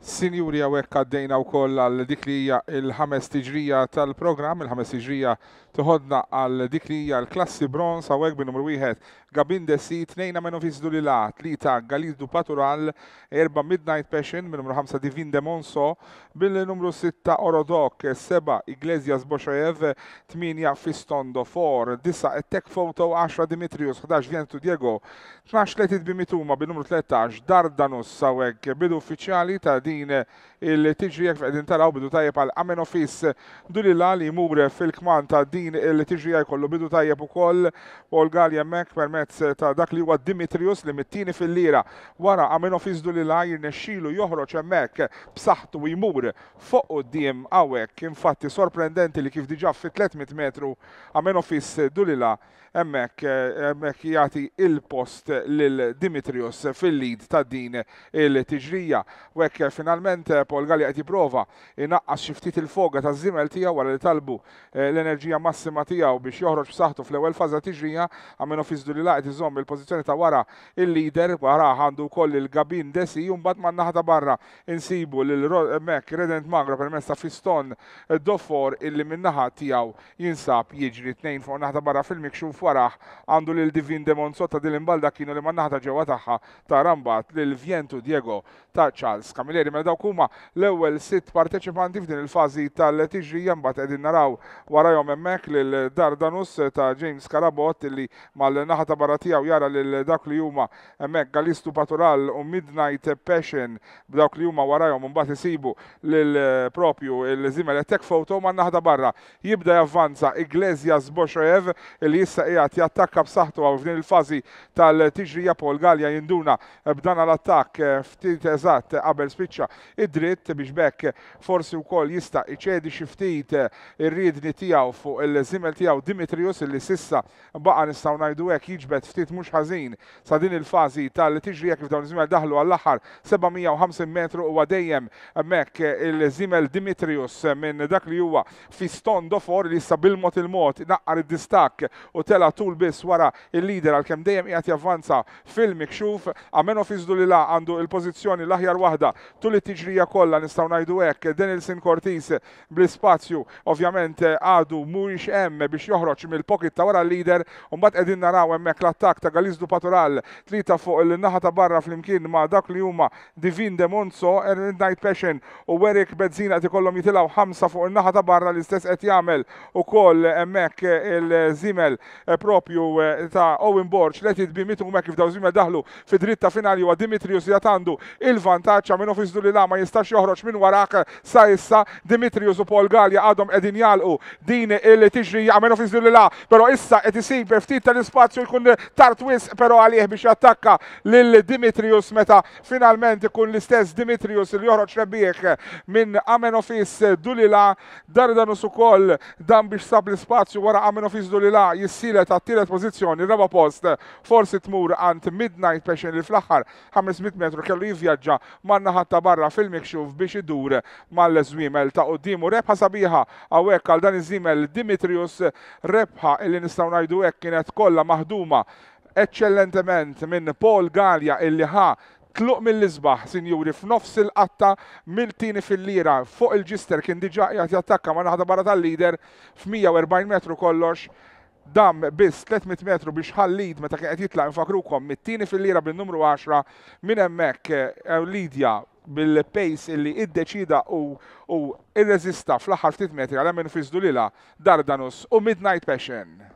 Sinjuri għawek għaddejna u koll għal diklija il-ħames tiġrija tal program il-ħames tiġrija tuħodna għal diklija li l-klassi bronz għawek bin numru wieħed Gabin Desi, tnejna menu fisdu li laħt, li ta' Galizdu Patural, erba Midnight Passion bin numru 5 Divin de Monso, bin numru 6 Orodok, 7 Iglesias Boshoev, 8 Fistondo, 4, 9 Tech Foto, 10 Dimitrius, 11 Vientu Diego, 12 Letit Bimituma bin numru 13 Dardanus għawek bidu uffiċjali ta' din din il-tiġri jek f'edin taraw bidu tajjeb għal Amen Office Dulilla li mure fil-kman ta' din il-tiġri jek kollu bidu tajjeb u koll Olgal jemmek permezz ta' dak li huwa Dimitrius li mittini fil-lira wara Amen Office Dulilla jirnexxilu joħroġ hemmhekk b'saħħtu jmur fuq d-diem għawek infatti sorprendenti li kif diġa fi 300 metru Amen Office Dulilla emmek emmek jati il-post lil Dimitrius fil-lid ta' din il-tiġrija. Wek finalment eh, Paul Galli qed jipprova inaqqas xi ftit il-foga ta' Zimel tiegħu wara li talbu eh, l-enerġija massima tiegħu biex joħroġ b'saħħtu fl-ewwel faza tiġrija għamenu fiżdu li laqgħet iżomm il-pożizzjoni ta' wara il-leader wara għandu wkoll il-gabin desi u mbagħad man barra insibu lil Mek Redent Magra per ta' Fiston eh, Doffor illi min-naħa tiegħu jinsab jiġri tnejn fuq naħta barra fil-mikxuf waraħ għandu lil Divin Demon Sotta dil-imbalda kienu li man naħta ġewa ġewwa tagħha ta' rambat l vjentu Diego ta' Charles Camilleri ġifieri mela dawk huma l-ewwel sitt parteċipanti f'din il-fażi tal tiġri mbagħad qegħdin naraw warahom hemmhekk lil Dardanus ta' James Karabot li mal-naħa ta' barra tiegħu jara lil dak li huma hemmhekk Galistu Patural u Midnight Passion b'dawk li huma warahom m'bat isibu lil propju il zimel tek foto ma' naħda barra. Jibda javvanza Iglesias Boxoev li jissa qiegħed jattakka b'saħħtu għaw f'din il-fażi tal-tiġrija Pol Galja jinduna b'dan l-attakk ftit eżatt qabel spiċ jaffaċċa id-dritt biex bekk forsi wkoll jista' iċedi xi ftit eh, ir-riedni tiegħu fuq il-żimel tiegħu Dimitrius li sissa baqa nistgħu ngħidu hekk jiġbed ftit mhux ħażin sa din il-fażi tal-tiġrija kif dawn iż-żimel daħlu għall-aħħar 750 metru huwa dejjem hemmhekk il-żimel Dimitrius minn dak li huwa fi stondo for li issa bil-mod il-mod naqqar id-distak u tela tul biss wara il-lider għal-kem dejjem qiegħed javvanza fil-mikxuf għamenu fiżdu li la għandu il-pożizzjoni l-aħjar waħda tul it-tiġrija kollha nistgħu ngħidu hekk Denilson Cortis bl-ispazju ovvjament għadu mhuwiex hemm biex joħroġ mill-pocket ta' wara l-lider u mbagħad qegħdin naraw hemmhekk l-attakk ta' Galizdu Patural tlieta fuq il-naħa ta' barra flimkien ma' dak li huma Divin De Monzo, Erwin Night Passion u Werik Bezzina qed ikollhom jitilgħu ħamsa fuq il-naħa ta' barra l-istess qed jagħmel ukoll hemmhekk il-żimel propju eh, ta' Owen Borch let it be mitu kif f'daw żimel daħlu fi dritta finali wa Dimitrius Jatandu il-vantaġġ minn office iżlu li la ma jistax joħroġ minn warak sa issa Dimitrius u Paul Galja għadhom qegħdin jalqu din il tiġri għamenu fiżlu li la, però issa qed isib ftit tal-ispazju jkun tartwis però għalih biex jattakka lil Dimitrius meta finalment ikun l-istess Dimitrius li joħroġ rebbieħ minn Amenofis Dulila us ukoll dan biex sab l-spazju wara Amenofis Dulila jissilet għat-tielet pożizzjoni raba post forsi tmur għand Midnight Passion li fl-aħħar 500 metru kellu jivvjaġġa man-naħa ta' barra fil-mikxuf biex idur mal-żwiemel ta' qoddimu. Rebħa sabiħa għawek għal dan iż-żimel Dimitrius rebħa illi nistgħu ngħidu hekk kienet kollha maħduma eċċellentement minn Paul Galja illi ħa tluq mill-isbaħ, sinjuri, f'nofs il-qatta mill-tini fil-lira, fuq il-ġister kien diġa jgħat jattakka ma naħda barra tal-lider f-140 metru kollox, dam biss 300 metru biex ħallid meta kien qed jitlaq infakrukom mit-tieni fil-lira bin-numru 10 minn hemmhekk eh, Lidja bil-pace illi iddeċida u irreżista fl-aħħar ftit metri għal minn fiżdu lila Dardanus u Midnight Passion.